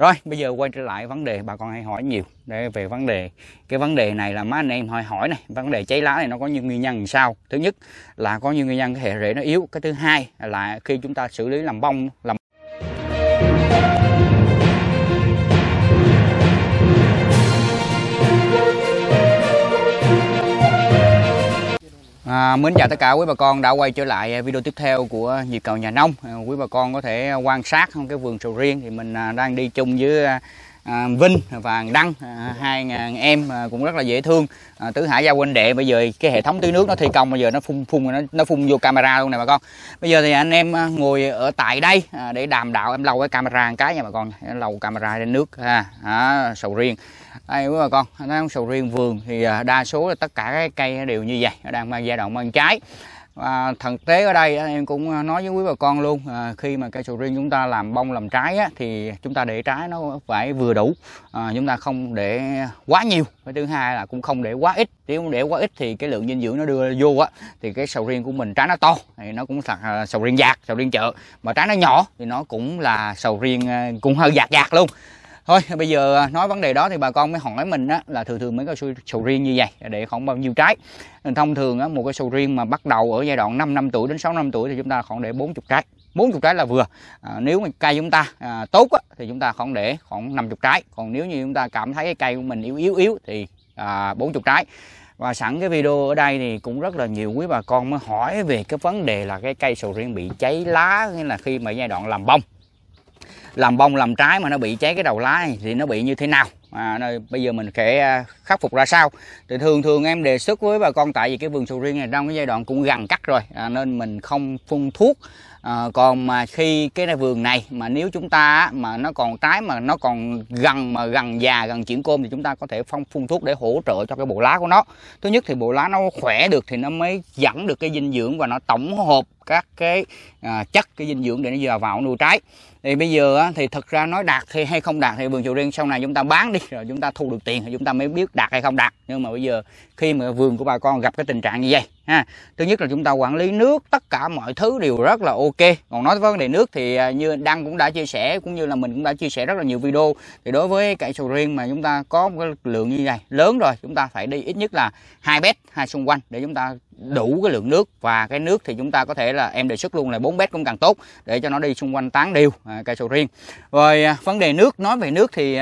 rồi bây giờ quay trở lại vấn đề bà con hay hỏi nhiều đây về vấn đề cái vấn đề này là má anh em hỏi hỏi này vấn đề cháy lá này nó có những nguyên nhân sao thứ nhất là có những nguyên nhân cái hệ rễ nó yếu cái thứ hai là khi chúng ta xử lý làm bông làm mến chào tất cả quý bà con đã quay trở lại video tiếp theo của nhịp cầu nhà nông à, quý bà con có thể quan sát không cái vườn sầu riêng thì mình à, đang đi chung với à, À, Vinh và Đăng à, hai em à, cũng rất là dễ thương tứ hải giao quanh đệ bây giờ cái hệ thống tưới nước nó thi công bây giờ nó phun phun nó nó phun vô camera luôn nè bà con bây giờ thì anh em ngồi ở tại đây để đàm đạo em lầu cái camera một cái nha bà con lầu camera lên nước ha à, sầu riêng đây quý bà con nó sầu riêng vườn thì đa số là tất cả các cây đều như vậy nó đang mang giai đoạn mang trái và thực tế ở đây em cũng à, nói với quý bà con luôn à, khi mà cây sầu riêng chúng ta làm bông làm trái á, thì chúng ta để trái nó phải vừa đủ à, chúng ta không để quá nhiều cái thứ hai là cũng không để quá ít nếu để quá ít thì cái lượng dinh dưỡng nó đưa vô á thì cái sầu riêng của mình trái nó to thì nó cũng thật à, sầu riêng giạt sầu riêng chợ mà trái nó nhỏ thì nó cũng là sầu riêng à, cũng hơi giạt giạt luôn thôi bây giờ à, nói vấn đề đó thì bà con mới hỏi mình á, là thường thường mấy cái sầu, sầu riêng như vậy để khoảng bao nhiêu trái thông thường á, một cái sầu riêng mà bắt đầu ở giai đoạn 5 năm tuổi đến 6 năm tuổi thì chúng ta khoảng để 40 trái 40 trái là vừa à, nếu mà cây chúng ta à, tốt á, thì chúng ta khoảng để khoảng 50 trái còn nếu như chúng ta cảm thấy cái cây của mình yếu yếu yếu thì à, 40 trái và sẵn cái video ở đây thì cũng rất là nhiều quý bà con mới hỏi về cái vấn đề là cái cây sầu riêng bị cháy lá nghĩa là khi mà giai đoạn làm bông làm bông làm trái mà nó bị cháy cái đầu lá này, thì nó bị như thế nào à, nơi, bây giờ mình sẽ à, khắc phục ra sao thì thường thường em đề xuất với bà con tại vì cái vườn sầu riêng này trong cái giai đoạn cũng gần cắt rồi à, nên mình không phun thuốc à, còn mà khi cái vườn này mà nếu chúng ta mà nó còn trái mà nó còn gần mà gần già gần chuyển cơm thì chúng ta có thể phong phun thuốc để hỗ trợ cho cái bộ lá của nó thứ nhất thì bộ lá nó khỏe được thì nó mới dẫn được cái dinh dưỡng và nó tổng hợp các cái à, chất cái dinh dưỡng để nó dò vào nuôi trái thì bây giờ thì thật ra nói đạt thì hay không đạt thì vườn sầu riêng sau này chúng ta bán đi rồi chúng ta thu được tiền thì chúng ta mới biết đạt hay không đạt nhưng mà bây giờ khi mà vườn của bà con gặp cái tình trạng như vậy ha thứ nhất là chúng ta quản lý nước tất cả mọi thứ đều rất là ok còn nói với vấn đề nước thì à, như đăng cũng đã chia sẻ cũng như là mình cũng đã chia sẻ rất là nhiều video thì đối với cây sầu riêng mà chúng ta có một cái lượng như này lớn rồi chúng ta phải đi ít nhất là hai bét hai xung quanh để chúng ta đủ cái lượng nước và cái nước thì chúng ta có thể là em đề xuất luôn là bốn bét cũng càng tốt để cho nó đi xung quanh tán đều cây à, sầu riêng rồi à, vấn đề nước nói về nước thì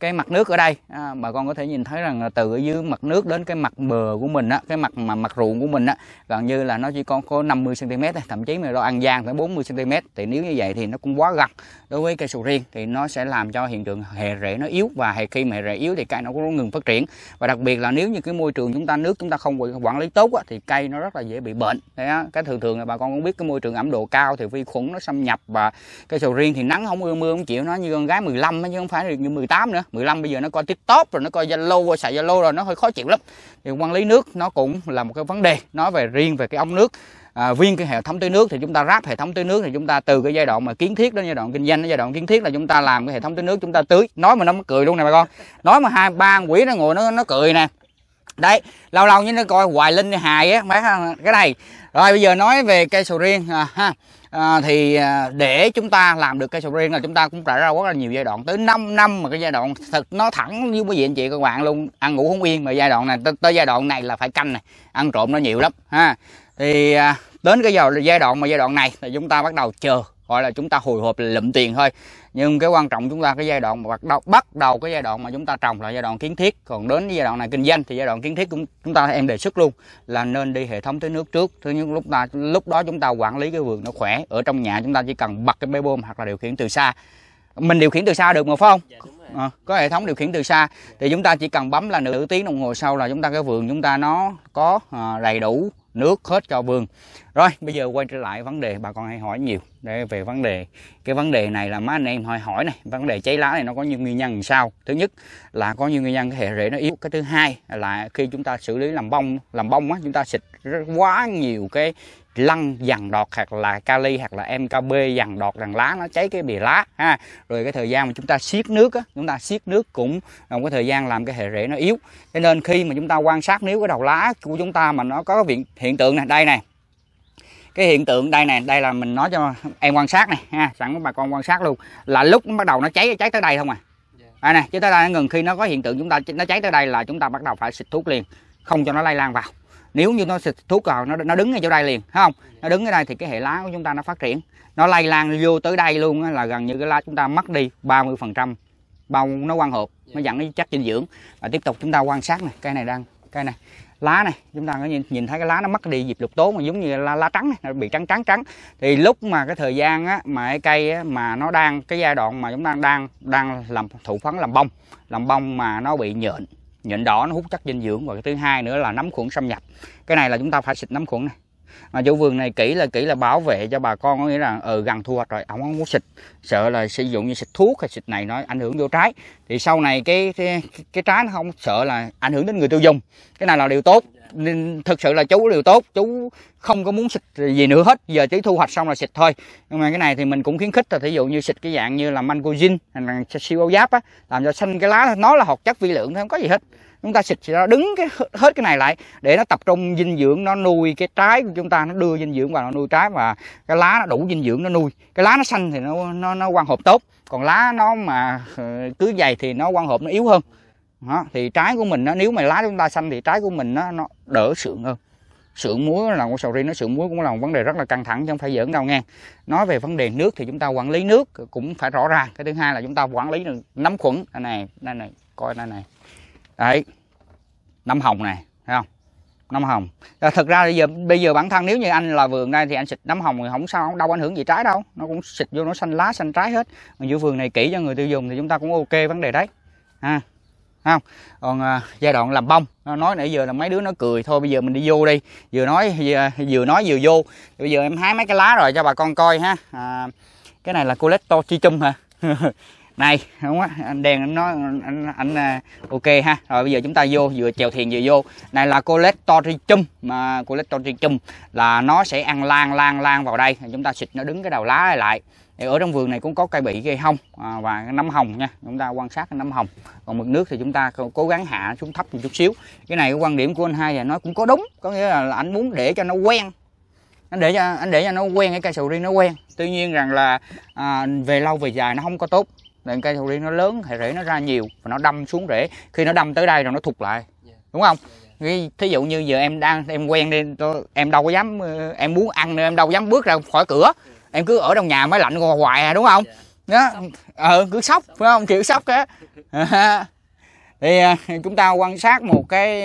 cái mặt nước ở đây à, bà con có thể nhìn thấy rằng là từ ở dưới mặt nước đến cái mặt bờ của mình á, cái mặt mà mặt ruộng của mình á, gần như là nó chỉ còn có 50 cm thôi, thậm chí mà đo ăn gian phải 40 cm thì nếu như vậy thì nó cũng quá gặt đối với cây sầu riêng thì nó sẽ làm cho hiện tượng hệ rễ nó yếu và hệ khi mà hệ rễ yếu thì cây nó cũng ngừng phát triển và đặc biệt là nếu như cái môi trường chúng ta nước chúng ta không quản lý tốt á, thì cây nó rất là dễ bị bệnh á, cái thường thường là bà con cũng biết cái môi trường ẩm độ cao thì vi khuẩn nó xâm nhập và cây sầu riêng thì nắng không mưa mưa không chịu nó như con gái 15 chứ không phải như 18 nữa 15 bây giờ nó coi tiktok rồi nó coi zalo qua xài zalo rồi nó hơi khó chịu lắm thì quản lý nước nó cũng là một cái vấn đề nói về riêng về cái ống nước à, viên cái hệ thống tưới nước thì chúng ta ráp hệ thống tưới nước thì chúng ta từ cái giai đoạn mà kiến thiết đến giai đoạn kinh doanh đến giai đoạn kiến thiết là chúng ta làm cái hệ thống tưới nước chúng ta tưới nói mà nó mới cười luôn nè bà con nói mà hai ba quỷ nó ngồi nó nó cười nè đấy lâu lâu như nó coi hoài linh hài á mấy cái này rồi bây giờ nói về cây sầu riêng à, ha à, thì à, để chúng ta làm được cây sầu riêng là chúng ta cũng trải ra rất là nhiều giai đoạn tới 5 năm mà cái giai đoạn thật nó thẳng như quý vị anh chị các bạn luôn ăn ngủ không yên mà giai đoạn này tới, tới giai đoạn này là phải canh này ăn trộm nó nhiều lắm ha thì à, đến cái giờ giai đoạn mà giai đoạn này thì chúng ta bắt đầu chờ gọi là chúng ta hồi hộp lụm tiền thôi nhưng cái quan trọng chúng ta cái giai đoạn mà bắt đầu bắt đầu cái giai đoạn mà chúng ta trồng là giai đoạn kiến thiết còn đến giai đoạn này kinh doanh thì giai đoạn kiến thiết cũng chúng ta em đề xuất luôn là nên đi hệ thống tưới nước trước thứ nhất lúc ta lúc đó chúng ta quản lý cái vườn nó khỏe ở trong nhà chúng ta chỉ cần bật cái bê bơm hoặc là điều khiển từ xa mình điều khiển từ xa được mà phải không dạ, Ờ, có hệ thống điều khiển từ xa thì chúng ta chỉ cần bấm là nửa tiếng đồng hồ sau là chúng ta cái vườn chúng ta nó có ờ, đầy đủ nước hết cho vườn rồi bây giờ quay trở lại vấn đề bà con hay hỏi nhiều để về vấn đề cái vấn đề này là má anh em hỏi hỏi này vấn đề cháy lá này nó có những nguyên nhân sao thứ nhất là có nhiều nguyên nhân cái hệ rễ nó yếu cái thứ hai là khi chúng ta xử lý làm bông làm bông á chúng ta xịt quá nhiều cái lăn dằn đọt hoặc là kali hoặc là mkb dằn đọt đằng lá nó cháy cái bìa lá ha rồi cái thời gian mà chúng ta siết nước á, chúng ta siết nước cũng không có thời gian làm cái hệ rễ nó yếu cho nên khi mà chúng ta quan sát nếu cái đầu lá của chúng ta mà nó có hiện hiện tượng này đây này cái hiện tượng đây này đây là mình nói cho em quan sát này ha sẵn của bà con quan sát luôn là lúc nó bắt đầu nó cháy cháy tới đây không à dạ. đây này chứ tới đây nó ngừng khi nó có hiện tượng chúng ta nó cháy tới đây là chúng ta bắt đầu phải xịt thuốc liền không cho nó lây lan vào nếu như nó thuốc cò nó nó đứng ngay chỗ đây liền thấy không nó đứng ở đây thì cái hệ lá của chúng ta nó phát triển nó lây lan vô tới đây luôn là gần như cái lá chúng ta mất đi 30 phần trăm bao nó quan hợp, nó dạ. dẫn nó chất dinh dưỡng và tiếp tục chúng ta quan sát này cây này đang cây này lá này chúng ta có nhìn, nhìn thấy cái lá nó mất đi dịp lục tố mà giống như lá, lá trắng này, nó bị trắng trắng trắng thì lúc mà cái thời gian á, mà cái cây á, mà nó đang cái giai đoạn mà chúng ta đang đang làm thụ phấn làm bông làm bông mà nó bị nhện nhện đỏ nó hút chất dinh dưỡng và cái thứ hai nữa là nấm khuẩn xâm nhập cái này là chúng ta phải xịt nấm khuẩn này mà chủ vườn này kỹ là kỹ là bảo vệ cho bà con có nghĩa là ở ờ, gần thu hoạch rồi ông không muốn xịt sợ là sử dụng như xịt thuốc hay xịt này nó ảnh hưởng vô trái thì sau này cái cái, cái trái nó không sợ là ảnh hưởng đến người tiêu dùng cái này là điều tốt nên thực sự là chú điều tốt chú không có muốn xịt gì nữa hết giờ chỉ thu hoạch xong là xịt thôi nhưng mà cái này thì mình cũng khuyến khích là thí dụ như xịt cái dạng như là mancozin hay là siêu áo giáp á làm cho xanh cái lá nó là hoạt chất vi lượng thôi không có gì hết chúng ta xịt nó đứng cái hết cái này lại để nó tập trung dinh dưỡng nó nuôi cái trái của chúng ta nó đưa dinh dưỡng vào nó nuôi trái và cái lá nó đủ dinh dưỡng nó nuôi cái lá nó xanh thì nó nó nó quang hợp tốt còn lá nó mà cứ ờ, dày thì nó quang hợp nó yếu hơn đó, thì trái của mình nó nếu mà lá chúng ta xanh thì trái của mình nó nó đỡ sượng hơn sượng muối là con sầu riêng nó sượng muối cũng là một vấn đề rất là căng thẳng chứ không phải giỡn đâu nghe nói về vấn đề nước thì chúng ta quản lý nước cũng phải rõ ràng cái thứ hai là chúng ta quản lý được nấm khuẩn này này này coi này này đấy nấm hồng này thấy không nấm hồng à, thực ra bây giờ bây giờ bản thân nếu như anh là vườn đây thì anh xịt nấm hồng thì không sao không đâu ảnh hưởng gì trái đâu nó cũng xịt vô nó xanh lá xanh trái hết mà giữa vườn này kỹ cho người tiêu dùng thì chúng ta cũng ok vấn đề đấy ha à, không còn à, giai đoạn làm bông nói nãy giờ là mấy đứa nó cười thôi bây giờ mình đi vô đi vừa nói vừa, vừa nói vừa vô bây giờ em hái mấy cái lá rồi cho bà con coi ha à, cái này là colecto chi chum hả này đúng á anh đen anh nói anh, anh, anh à, ok ha rồi bây giờ chúng ta vô vừa chèo thuyền vừa vô này là colectorichum mà colectorichum là nó sẽ ăn lan lan lan vào đây chúng ta xịt nó đứng cái đầu lá này lại thì ở trong vườn này cũng có cây bị cây hông à, và cái nấm hồng nha chúng ta quan sát cái nấm hồng còn mực nước thì chúng ta cố gắng hạ xuống thấp một chút xíu cái này cái quan điểm của anh hai là nó cũng có đúng có nghĩa là, là anh muốn để cho nó quen anh để cho anh để cho nó quen cái cây sầu riêng nó quen tuy nhiên rằng là à, về lâu về dài nó không có tốt nên cây sầu riêng nó lớn, hệ rễ nó ra nhiều và nó đâm xuống rễ. Khi nó đâm tới đây rồi nó thụt lại. Dạ. Đúng không? Dạ, dạ. Cái, thí dụ như giờ em đang em quen đi tôi, em đâu có dám ờ, em muốn ăn em đâu dám bước ra khỏi cửa em cứ ở trong nhà mới lạnh hoài à đúng không đó ờ ừ, cứ sốc phải không chịu sốc á thì à, chúng ta quan sát một cái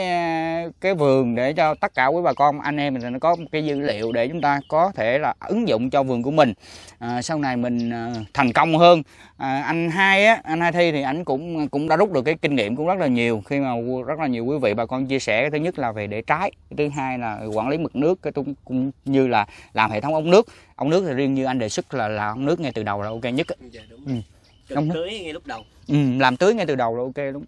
cái vườn để cho tất cả quý bà con anh em mình nó có một cái dữ liệu để chúng ta có thể là ứng dụng cho vườn của mình à, sau này mình à, thành công hơn à, anh hai á anh hai thi thì anh cũng cũng đã rút được cái kinh nghiệm cũng rất là nhiều khi mà rất là nhiều quý vị bà con chia sẻ thứ nhất là về để trái thứ hai là quản lý mực nước cái cũng như là làm hệ thống ống nước ống nước thì riêng như anh đề xuất là là ống nước ngay từ đầu là ok nhất dạ, đúng. Ừ. Trong ống tưới ngay lúc đầu ừ, làm tưới ngay từ đầu là ok đúng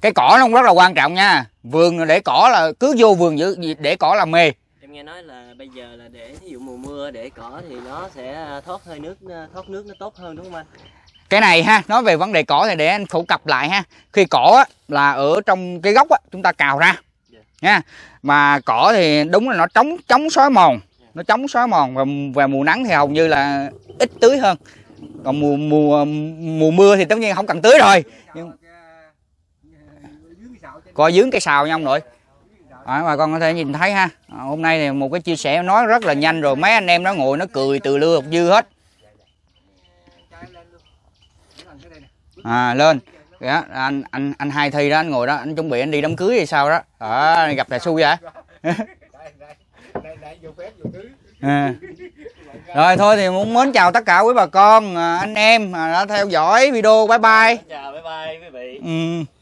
cái cỏ nó cũng rất là quan trọng nha vườn để cỏ là cứ vô vườn giữ để cỏ làm mê em nghe nói là bây giờ là để ví dụ mùa mưa để cỏ thì nó sẽ à, thoát hơi nước à, thoát nước nó tốt hơn đúng không anh cái này ha nói về vấn đề cỏ thì để anh phổ cập lại ha khi cỏ á, là ở trong cái gốc á, chúng ta cào ra yeah. Dạ. nha mà cỏ thì đúng là nó chống chống xói mòn yeah. Dạ. nó chống xói mòn và về mùa nắng thì hầu như là ít tưới hơn còn mùa mùa mùa mưa thì tất nhiên không cần tưới rồi nhưng dạ, coi dướng cái sào nha ông nội à, bà con có thể nhìn thấy ha à, hôm nay thì một cái chia sẻ nói rất là nhanh rồi mấy anh em nó ngồi nó cười từ lưa dư hết à lên đó, anh anh anh hai thi đó anh ngồi đó anh chuẩn bị anh đi đám cưới hay sao đó à, gặp đại su vậy à. rồi thôi thì muốn mến chào tất cả quý bà con à, anh em à, đã theo dõi video bye bye chào bye bye quý vị ừ.